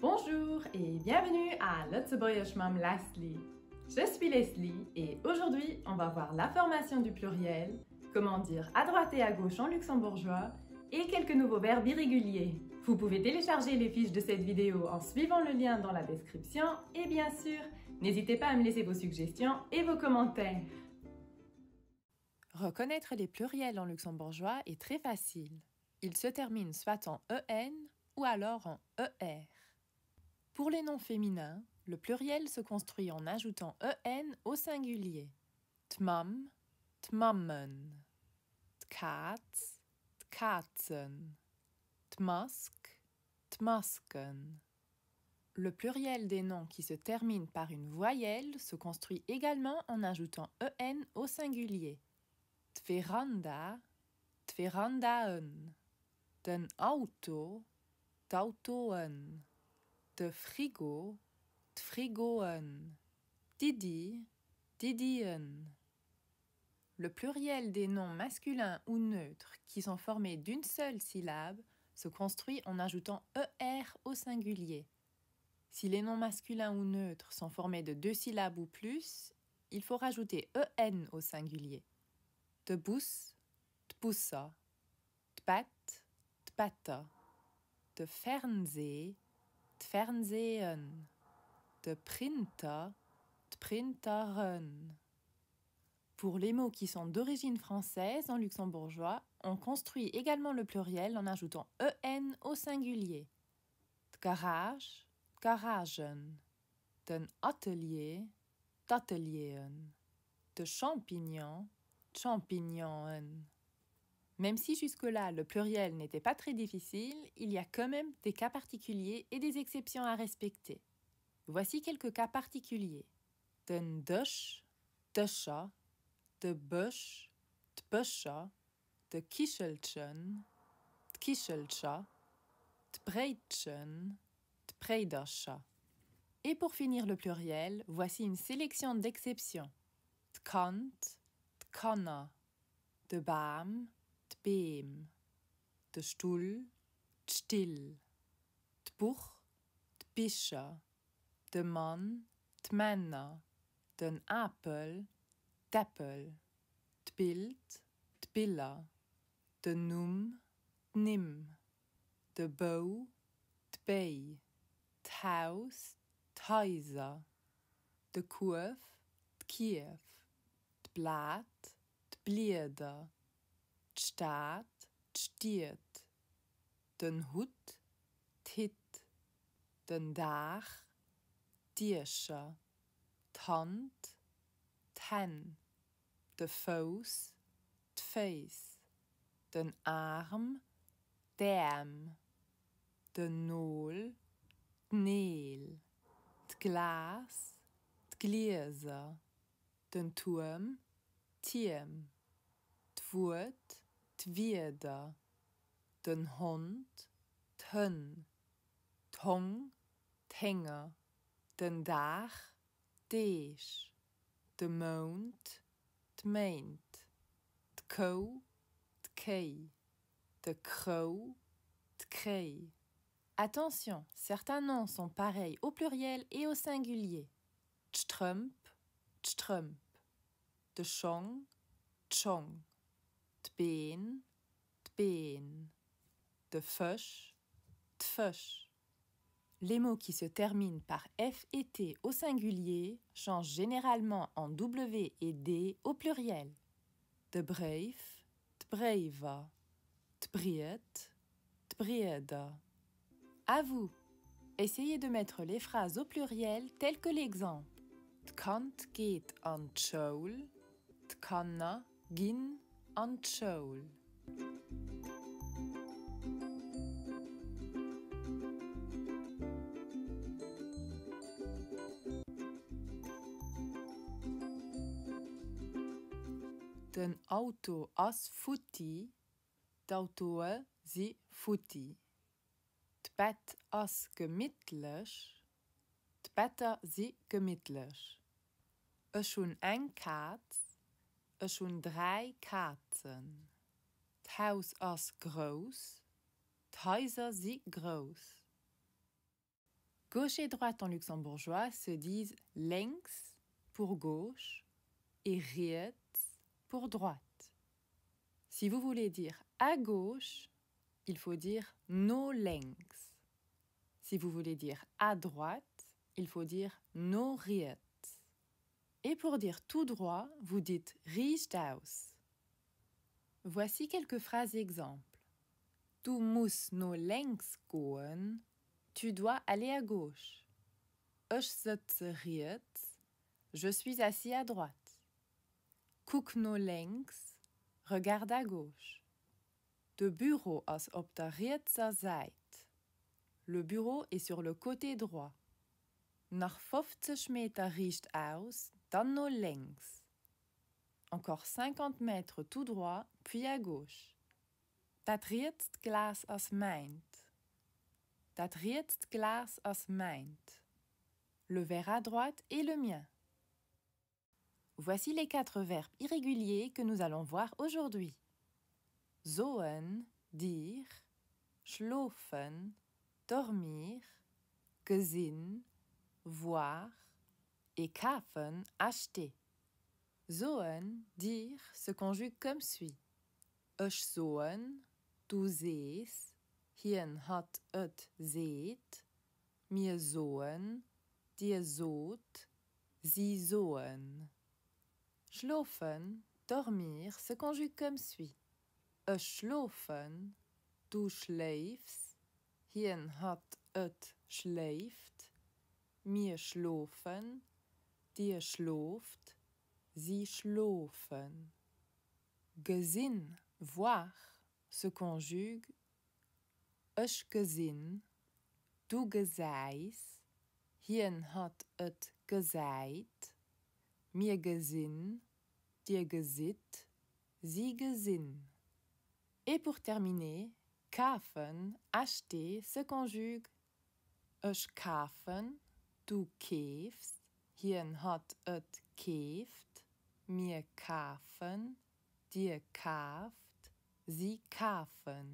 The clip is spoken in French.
Bonjour et bienvenue à Let's Boyish Mom Leslie. Je suis Leslie et aujourd'hui on va voir la formation du pluriel, comment dire à droite et à gauche en luxembourgeois et quelques nouveaux verbes irréguliers. Vous pouvez télécharger les fiches de cette vidéo en suivant le lien dans la description et bien sûr, n'hésitez pas à me laisser vos suggestions et vos commentaires. Reconnaître les pluriels en luxembourgeois est très facile. Ils se terminent soit en en ou alors en er. Pour les noms féminins, le pluriel se construit en ajoutant en au singulier. Tmam, tmammen. Tmask, tmasken. Le pluriel des noms qui se terminent par une voyelle se construit également en ajoutant en au singulier. Tveranda, Tverandaen. Den Auto, Tautoen. De frigo, Tfrigoen. Didi, Didien. Le pluriel des noms masculins ou neutres qui sont formés d'une seule syllabe se construit en ajoutant er au singulier. Si les noms masculins ou neutres sont formés de deux syllabes ou plus, il faut rajouter en au singulier de bus, de de batte, de de fernsee, de de printer, de Pour les mots qui sont d'origine française en luxembourgeois, on construit également le pluriel en ajoutant en au singulier. De garage, de d'un atelier, d'atelieren, de champignon Champignons. Même si jusque-là le pluriel n'était pas très difficile, il y a quand même des cas particuliers et des exceptions à respecter. Voici quelques cas particuliers. Den Dosch, de de de Kischelchen, Tbreitchen, Et pour finir le pluriel, voici une sélection d'exceptions. Tkant, Kanner, de Baum, d Beem, de Stuhl, d Still, d Buch, d Bischer, de Mann, d Männer, den Apel, d'Äppel, d Bild, d Biller, de Num, Nimm, de Bau, d Bei, d'Haus, d'Häuser, de Kurf, d'Kiew. Tblat, tblieda, tstaat, tstiert, den Hut, tit, den Dach, Diesche, Tant, ten, de Fuß, face, den Arm, dem, den Nol, dneel, d Glas, d Gläser. den Turm, tiem, Twurt, tvieda, den Hund, tön, tong, tenga, den dag, dees, de moond, tmeent, tko, tkei, de crow, tkrei. Attention, certains noms sont pareils au pluriel et au singulier. Strump, de Chong, Chong, Tbeen, de Fush, Tfush. Les mots qui se terminent par F et T au singulier changent généralement en W et D au pluriel. De brave, Tbreiva, Tbriet, Tbrieda. À vous! Essayez de mettre les phrases au pluriel telles que l'exemple. Kant geht an die Schule, Kanna gin an die Den Auto as Futti, d'Autoe si Futti. D'Bett as gemidlech, d'Better si gemidlech. Es schon ein Katz, es schon drei Katzen. Taus ass groß, d'Häuser sie groß. Gauche et droite en luxembourgeois se disent links pour gauche et rechts pour droite. Si vous voulez dire à gauche, il faut dire no links. Si vous voulez dire à droite, il faut dire no rechts. Et pour dire tout droit, vous dites riecht Voici quelques phrases exemples. Du musst no längs gehen. Tu dois aller à gauche. Ich sitze Je suis assis à droite. Guck no längs. Regarde à gauche. De bureau aus ob der rechter Seite. Le bureau est sur le côté droit. Nach 50 Meter riecht aus nos links Encore 50 mètres tout droit, puis à gauche. Dat rietst Glas aus meint. Dat Glas meint. Le verre à droite est le mien. Voici les quatre verbes irréguliers que nous allons voir aujourd'hui. Zoen, dire, Schlofen, dormir, voir, et kaufen, acheter. Zoen, dire, se conjugue comme suit. Ich zoen, du sehst, hien hat öt seht, mir zoen, dir zoht, sie zoen. Schlafen, dormir, se conjugue comme suit. Ich schlafen, du schläfst, hien hat öt schläft, mir schlafen, dir schloft, Sie schlofen. Gesinn, voir, se conjugue. Ich gesinn, Du geseis. Hien hat et geseit. Mir gesinn, Dir gesit. Sie gesinn. Et pour terminer, kaufen, acheter se conjugue. Ich kaufen, du käfst, Hien hat et käft, mir kafen, dir kaft, sie kafen.